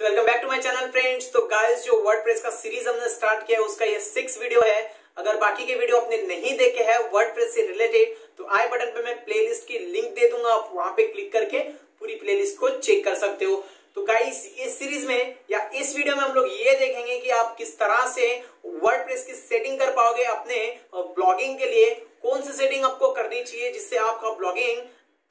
so welcome back to my channel friends तो guys जो WordPress का सीरीज हमने स्टार्ट किया है उसका ये सिक्स वीडियो है अगर बाकी के वीडियो आपने नहीं देखे हैं वर्डप्रेस से रिलेटेड तो आई बटन पे मैं प्लेलिस्ट की लिंक दे दूंगा आप वहां पे क्लिक करके पूरी प्लेलिस्ट को चेक कर सकते हो तो गाइस इस सीरीज में या इस वीडियो में हम लोग ये देखेंगे कि आप किस तरह से वर्ड की सेटिंग कर पाओगे अपने ब्लॉगिंग के लिए कौन सी सेटिंग आपको करनी चाहिए जिससे आपका ब्लॉगिंग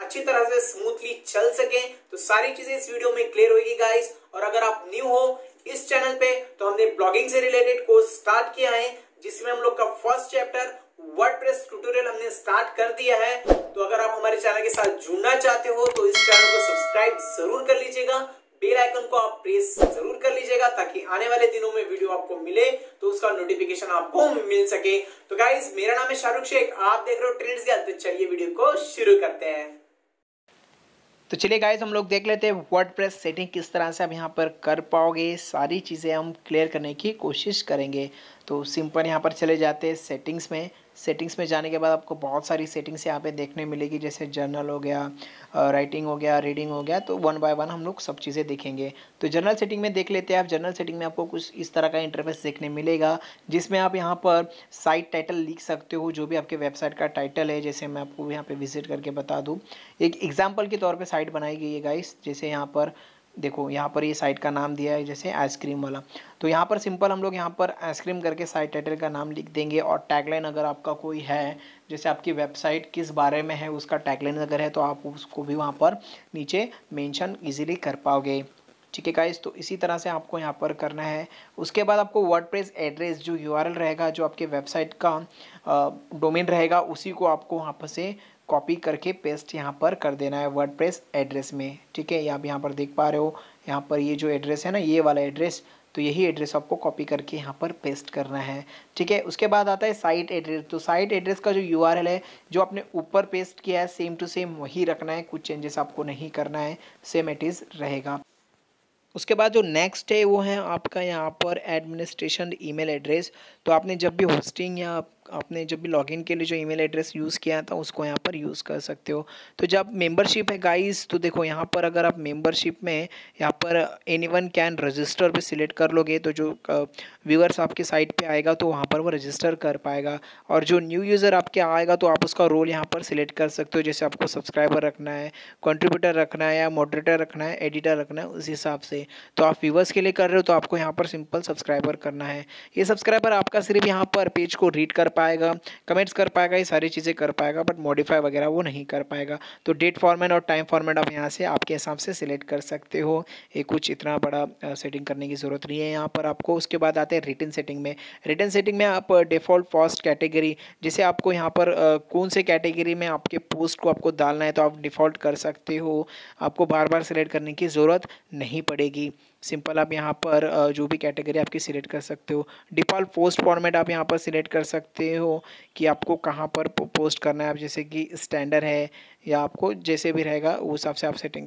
अच्छी तरह से स्मूथली चल सके तो सारी चीजें इस वीडियो में क्लियर होगी गाइस और अगर आप न्यू हो इस चैनल पे तो हमने ब्लॉगिंग से रिलेटेड कोर्स स्टार्ट किया है जिसमें हम लोग का फर्स्ट चैप्टर वर्डप्रेस ट्यूटोरियल हमने स्टार्ट कर दिया है तो अगर आप हमारे चैनल के साथ जुड़ना चाहते हो तो इस चैनल को सब्सक्राइब जरूर कर लीजिएगा बेल आइकन को आप प्रेस जरूर कर लीजिएगा ताकि आने वाले दिनों में वीडियो आपको मिले तो उसका नोटिफिकेशन आपको मिल सके तो गाइज मेरा नाम है शाहरुख शेख आप देख रहे हो ट्रेंड्स ज्ञान तो चलिए वीडियो को शुरू करते हैं तो चलिए गाइज हम लोग देख लेते हैं वर्ड सेटिंग किस तरह से आप यहाँ पर कर पाओगे सारी चीज़ें हम क्लियर करने की कोशिश करेंगे तो सिंपल यहाँ पर चले जाते हैं सेटिंग्स में सेटिंग्स में जाने के बाद आपको बहुत सारी सेटिंग्स यहाँ पे देखने मिलेगी जैसे जर्नल हो गया राइटिंग हो गया रीडिंग हो गया तो वन बाय वन हम लोग सब चीज़ें देखेंगे तो जर्नल सेटिंग में देख लेते हैं आप जर्नल सेटिंग में आपको कुछ इस तरह का इंटरफेस देखने मिलेगा जिसमें आप यहाँ पर साइट टाइटल लिख सकते हो जो भी आपके वेबसाइट का टाइटल है जैसे मैं आपको यहाँ पर विजिट करके बता दूँ एक एग्जाम्पल के तौर पर साइट बनाई गई है गाइस जैसे यहाँ पर देखो यहाँ पर ये साइट का नाम दिया है जैसे आइसक्रीम वाला तो यहाँ पर सिंपल हम लोग यहाँ पर आइसक्रीम करके साइट टाइटल का नाम लिख देंगे और टैगलाइन अगर आपका कोई है जैसे आपकी वेबसाइट किस बारे में है उसका टैगलाइन अगर है तो आप उसको भी वहाँ पर नीचे मेंशन इजीली कर पाओगे ठीक है गाइस तो इसी तरह से आपको यहाँ पर करना है उसके बाद आपको वर्डप्रेस एड्रेस जो यूआरएल रहेगा जो आपके वेबसाइट का डोमेन रहेगा उसी को आपको वहाँ पर से कॉपी करके पेस्ट यहाँ पर कर देना है वर्ड एड्रेस में ठीक है आप यहाँ पर देख पा रहे हो यहाँ पर ये जो एड्रेस है ना ये वाला एड्रेस तो यही एड्रेस आपको कॉपी करके यहाँ पर पेस्ट करना है ठीक है उसके बाद आता है साइट एड्रेस तो साइट एड्रेस का जो यू है जो आपने ऊपर पेस्ट किया है सेम टू सेम वही रखना है कुछ चेंजेस आपको नहीं करना है सेम इट इज़ रहेगा उसके बाद जो नेक्स्ट है वो है आपका यहाँ पर एडमिनिस्ट्रेशन ईमेल एड्रेस तो आपने जब भी होस्टिंग या आपने जब भी लॉगिन के लिए जो ईमेल एड्रेस यूज़ किया था उसको यहाँ पर यूज़ कर सकते हो तो जब मेंबरशिप है गाइस तो देखो यहाँ पर अगर आप मेंबरशिप में यहाँ पर एनी वन कैन रजिस्टर पे सिलेक्ट कर लोगे तो जो व्यूअर्स आपके साइट पे आएगा तो वहाँ पर वो रजिस्टर कर पाएगा और जो न्यू यूज़र आपके आएगा तो आप उसका रोल यहाँ पर सिलेक्ट कर सकते हो जैसे आपको सब्सक्राइबर रखना है कॉन्ट्रीब्यूटर रखना है या मॉडरेटर रखना है एडिटर रखना है उस हिसाब से तो आप व्यूवर्स के लिए कर रहे हो तो आपको यहाँ पर सिंपल सब्सक्राइबर करना है ये सब्सक्राइबर आपका सिर्फ यहाँ पर पेज को रीड कर पाएगा कमेंट्स कर पाएगा ये सारी चीज़ें कर पाएगा बट मॉडिफाई वगैरह वो नहीं कर पाएगा तो डेट फॉर्मेट और टाइम फॉर्मेट आप यहाँ से आपके हिसाब से सिलेक्ट कर सकते हो ये कुछ इतना बड़ा सेटिंग करने की ज़रूरत नहीं है यहाँ पर आपको उसके बाद आते हैं रिटर्न सेटिंग में रिटर्न सेटिंग में आप डिफ़ॉल्ट फर्स्ट कैटेगरी जिसे आपको यहाँ पर कौन से कैटेगरी में आपके पोस्ट को आपको डालना है तो आप डिफ़ॉल्ट कर सकते हो आपको बार बार सिलेक्ट करने की ज़रूरत नहीं पड़ेगी सिंपल आप यहाँ पर जो भी कैटेगरी आपकी सिलेक्ट कर सकते हो डिफ़ॉल्ट पोस्ट फॉर्मेट आप यहाँ पर सिलेक्ट कर सकते हो कि आपको कहाँ पर पोस्ट करना है आप जैसे कि स्टैंडर्ड है या आपको जैसे भी रहेगा उस हिसाब से आप सेटिंग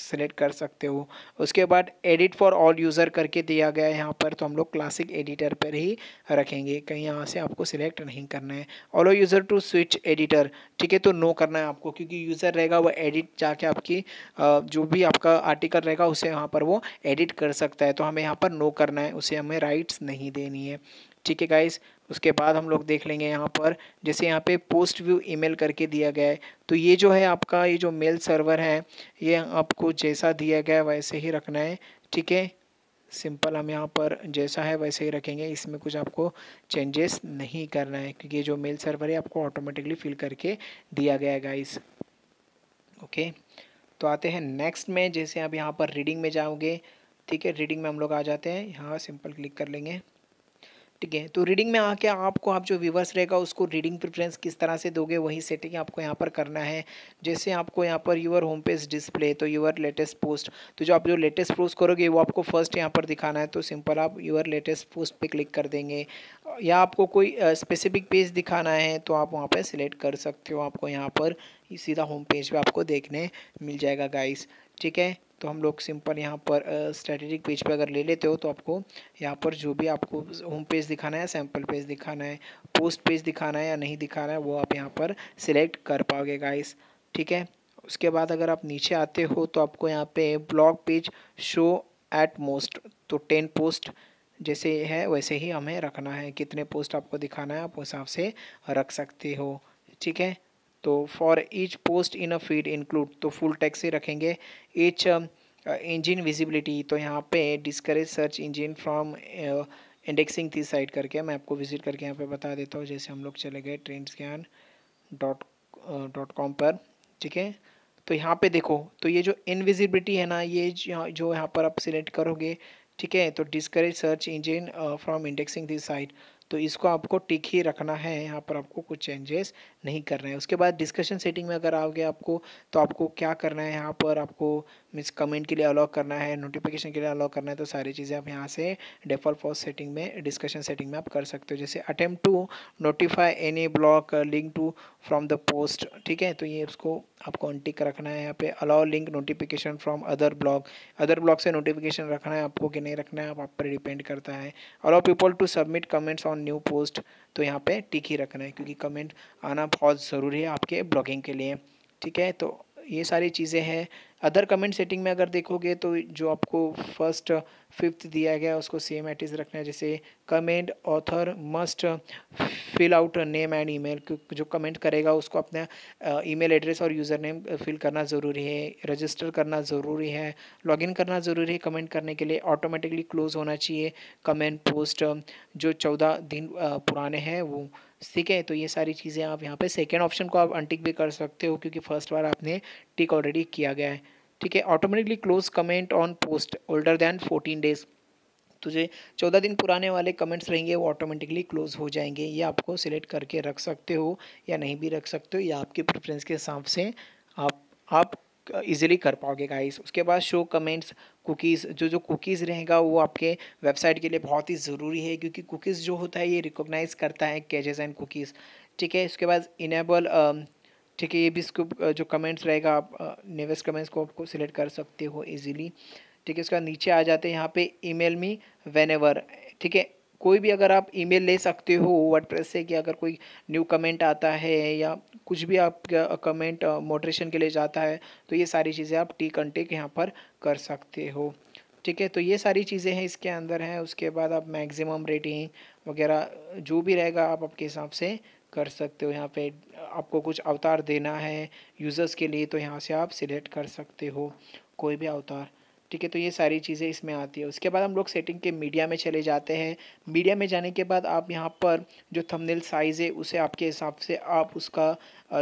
सेलेक्ट कर सकते हो उसके बाद एडिट फॉर ऑल यूज़र करके दिया गया है यहाँ पर तो हम लोग क्लासिक एडिटर पर ही रखेंगे कहीं यहाँ से आपको सिलेक्ट नहीं करना है allow user to switch editor ठीक है तो नो करना है आपको क्योंकि यूज़र रहेगा वो एडिट जाके आपकी जो भी आपका आर्टिकल रहेगा उसे यहाँ पर वो एडिट कर सकता है तो हमें यहाँ पर नो करना है उसे हमें राइट्स नहीं देनी है ठीक है गाइस उसके बाद हम लोग देख लेंगे यहाँ पर जैसे यहाँ पे पोस्ट व्यू ईमेल करके दिया गया है तो ये जो है आपका ये जो मेल सर्वर है ये आपको जैसा दिया गया है वैसे ही रखना है ठीक है सिंपल हम यहाँ पर जैसा है वैसे ही रखेंगे इसमें कुछ आपको चेंजेस नहीं करना है क्योंकि ये जो मेल सर्वर है आपको ऑटोमेटिकली फिल करके दिया गया है गाइस ओके तो आते हैं नेक्स्ट में जैसे आप यहाँ पर रीडिंग में जाओगे ठीक है रीडिंग में हम लोग आ जाते हैं यहाँ सिंपल क्लिक कर लेंगे ठीक है तो रीडिंग में आके आपको आप जो व्यूवर्स रहेगा उसको रीडिंग प्रेफरेंस किस तरह से दोगे वही सेटिंग आपको यहाँ पर करना है जैसे आपको यहाँ पर यूर होम पेज डिस्प्ले तो यूर लेटेस्ट पोस्ट तो जो आप जो लेटेस्ट पोस्ट करोगे वो आपको फर्स्ट यहाँ पर दिखाना है तो सिंपल आप यूर लेटेस्ट पोस्ट पर क्लिक कर देंगे या आपको कोई स्पेसिफिक पेज दिखाना है तो आप वहाँ पर सिलेक्ट कर सकते हो आपको यहाँ पर सीधा होम पेज पर आपको देखने मिल जाएगा गाइस ठीक है तो हम लोग सिंपल यहाँ पर स्ट्रेटेजिक पेज पर अगर ले लेते हो तो आपको यहाँ पर जो भी आपको होम पेज दिखाना है सैम्पल पेज दिखाना है पोस्ट पेज दिखाना है या नहीं दिखाना है वो आप यहाँ पर सिलेक्ट कर पाओगे गाइस ठीक है उसके बाद अगर आप नीचे आते हो तो आपको यहाँ पे blog page show at most तो टेन पोस्ट जैसे है वैसे ही हमें रखना है कितने पोस्ट आपको दिखाना है आप उस हिसाब से रख सकते हो ठीक है तो for each post in a field include तो फुल टैक्स ही रखेंगे ईच इंजन विजिबिलिटी तो यहाँ पे discourage search engine from indexing this site करके मैं आपको विजिट करके यहाँ पे बता देता हूँ जैसे हम लोग चले गए ट्रेंड ज्ञान डॉट डॉट कॉम पर ठीक है तो यहाँ पे देखो तो ये जो इनविजिबिलिटी है ना ये जो यहाँ पर आप सिलेक्ट करोगे ठीक है तो discourage search engine from indexing this site तो इसको आपको टिक ही रखना है यहाँ पर आपको कुछ चेंजेस नहीं करना है उसके बाद डिस्कशन सेटिंग में अगर आओगे आपको तो आपको क्या करना है यहाँ पर आपको मीन्स कमेंट के लिए अलाउ करना है नोटिफिकेशन के लिए अलाउ करना है तो सारी चीज़ें आप यहाँ से डिफॉल्ट फॉर सेटिंग में डिस्कशन सेटिंग में आप कर सकते हो जैसे attempt to notify any blog link to from the post ठीक है तो ये उसको आपको अनटिक रखना है यहाँ पे allow link notification from other blog other blog से नोटिफिकेशन रखना है आपको कि नहीं रखना है आप पर डिपेंड करता है allow people to submit comments on new post तो यहाँ पे टिक ही रखना है क्योंकि कमेंट आना बहुत ज़रूरी है आपके ब्लॉगिंग के लिए ठीक है तो ये सारी चीज़ें हैं अदर कमेंट सेटिंग में अगर देखोगे तो जो आपको फर्स्ट फिफ्थ दिया गया उसको सेम एट इज़ रखना है जैसे comment author must fill out name and email जो कमेंट करेगा उसको अपना ईमेल एड्रेस और यूज़र नेम फिल करना ज़रूरी है रजिस्टर करना ज़रूरी है लॉगिन करना ज़रूरी है कमेंट करने के लिए ऑटोमेटिकली क्लोज होना चाहिए कमेंट पोस्ट जो चौदह दिन पुराने हैं वो ठीक है तो ये सारी चीज़ें आप यहाँ पे सेकेंड ऑप्शन को आप अनटिक भी कर सकते हो क्योंकि फ़र्स्ट बार आपने टिक ऑलरेडी किया गया है ठीक है automatically close comment on post older than fourteen days तुझे चौदह दिन पुराने वाले कमेंट्स रहेंगे वो ऑटोमेटिकली क्लोज हो जाएंगे ये आपको सिलेक्ट करके रख सकते हो या नहीं भी रख सकते हो या आपकी प्रेफरेंस के हिसाब से आप आप इजीली कर पाओगे गाइस उसके बाद शो कमेंट्स कुकीज़ जो जो कुकीज़ रहेगा वो आपके वेबसाइट के लिए बहुत ही ज़रूरी है क्योंकि कुकीज़ जो होता है ये रिकोगनाइज़ करता है कैजेज एंड कुकीज़ ठीक है इसके बाद इनेबल ठीक है ये भी इसको जो कमेंट्स रहेगा आप नेवेस कमेंट्स को आपको सिलेक्ट कर सकते हो इजीली ठीक है इसका नीचे आ जाते हैं यहाँ पे ईमेल मी वेन ठीक है कोई भी अगर आप ईमेल ले सकते हो वर्डप्रेस से कि अगर कोई न्यू कमेंट आता है या कुछ भी आप कमेंट मोटरेशन के लिए जाता है तो ये सारी चीज़ें आप टी कंटेक यहाँ पर कर सकते हो ठीक है तो ये सारी चीज़ें हैं इसके अंदर हैं उसके बाद आप मैक्सिमम रेटिंग वगैरह जो भी रहेगा आप आपके हिसाब से कर सकते हो यहाँ पे आपको कुछ अवतार देना है यूज़र्स के लिए तो यहाँ से आप सिलेक्ट कर सकते हो कोई भी अवतार ठीक है तो ये सारी चीज़ें इसमें आती है उसके बाद हम लोग सेटिंग के मीडिया में चले जाते हैं मीडिया में जाने के बाद आप यहाँ पर जो थंबनेल साइज़ है उसे आपके हिसाब से आप उसका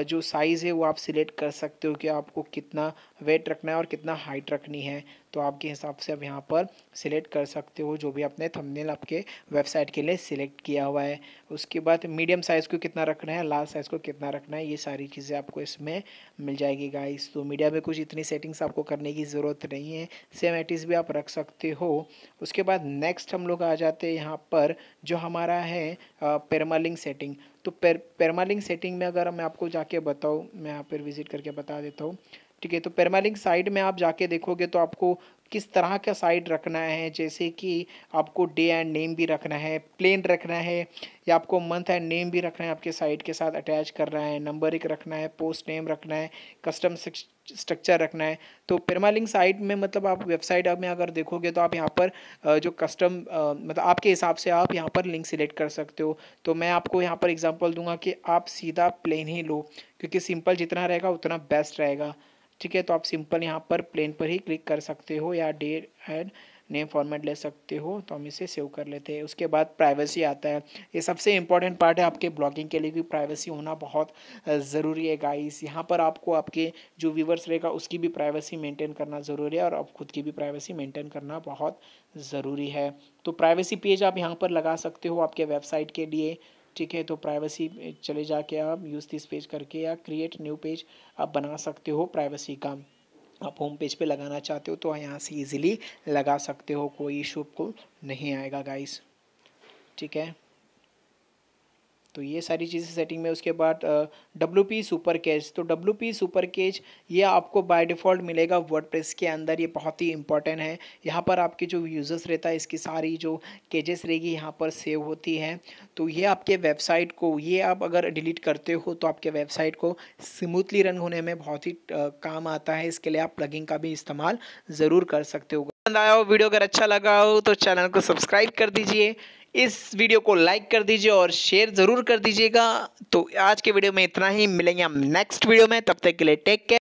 जो साइज़ है वो आप सिलेक्ट कर सकते हो कि आपको कितना वेट रखना है और कितना हाइट रखनी है तो आपके हिसाब से आप यहाँ पर सिलेक्ट कर सकते हो जो भी आपने थंबनेल आपके वेबसाइट के लिए सिलेक्ट किया हुआ है उसके बाद मीडियम साइज़ को कितना रखना है लार्ज साइज़ को कितना रखना है ये सारी चीज़ें आपको इसमें मिल जाएगी गाइस तो मीडिया में कुछ इतनी सेटिंग्स आपको करने की ज़रूरत नहीं है सेम एटीज़ भी आप रख सकते हो उसके बाद नेक्स्ट हम लोग आ जाते हैं यहाँ पर जो हमारा है पेरमालिंग सेटिंग तो पेर पेरमालिंग सेटिंग में अगर मैं आपको जाके बताऊँ मैं यहाँ पर विज़िट करके बता देता हूँ ठीक है तो पेरमालिंग साइड में आप जाके देखोगे तो आपको किस तरह का साइड रखना है जैसे कि आपको डे एंड नेम भी रखना है प्लेन रखना है या आपको मंथ एंड नेम भी रखना है आपके साइट के साथ अटैच करना है नंबर एक रखना है पोस्ट नेम रखना है कस्टम स्ट्रक्चर रखना है तो पेरमालिंग साइट में मतलब आप वेबसाइट में अगर देखोगे तो आप यहाँ पर जो कस्टम मतलब आपके हिसाब से आप यहाँ पर लिंक सिलेक्ट कर सकते हो तो मैं आपको यहाँ पर एग्जाम्पल दूंगा कि आप सीधा प्लेन ही लो क्योंकि सिंपल जितना रहेगा उतना बेस्ट रहेगा ठीक है तो आप सिंपल यहाँ पर प्लेन पर ही क्लिक कर सकते हो या डेट एंड नेम फॉर्मेट ले सकते हो तो हम इसे सेव कर लेते हैं उसके बाद प्राइवेसी आता है ये सबसे इंपॉर्टेंट पार्ट है आपके ब्लॉगिंग के लिए भी प्राइवेसी होना बहुत ज़रूरी है गाइस यहाँ पर आपको आपके जो व्यूवर्स रहेगा उसकी भी प्राइवेसी मेंटेन करना ज़रूरी है और आप खुद की भी प्राइवेसी मेंटेन करना बहुत ज़रूरी है तो प्राइवेसी पेज आप यहाँ पर लगा सकते हो आपके वेबसाइट के लिए ठीक है तो प्राइवेसी चले जाके आप यूज़ दिस पेज करके या क्रिएट न्यू पेज आप बना सकते हो प्राइवेसी का आप होम पेज पे लगाना चाहते हो तो यहाँ से इजीली लगा सकते हो कोई इशू आपको नहीं आएगा गाइस ठीक है तो ये सारी चीज़ें सेटिंग में उसके बाद डब्ल्यू पी सुपर कैच तो डब्ल्यू पी सुपर कैच ये आपको बाय डिफ़ॉल्ट मिलेगा वर्डप्रेस के अंदर ये बहुत ही इंपॉर्टेंट है यहाँ पर आपके जो यूज़र्स रहता है इसकी सारी जो केजेस रहेगी यहाँ पर सेव होती है तो ये आपके वेबसाइट को ये आप अगर डिलीट करते हो तो आपके वेबसाइट को स्मूथली रन होने में बहुत ही काम आता है इसके लिए आप प्लगिंग का भी इस्तेमाल ज़रूर कर सकते हो पसंद आया हो वीडियो अगर अच्छा लगा हो तो चैनल को सब्सक्राइब कर दीजिए इस वीडियो को लाइक कर दीजिए और शेयर ज़रूर कर दीजिएगा तो आज के वीडियो में इतना ही मिलेंगे हम नेक्स्ट वीडियो में तब तक के लिए टेक केयर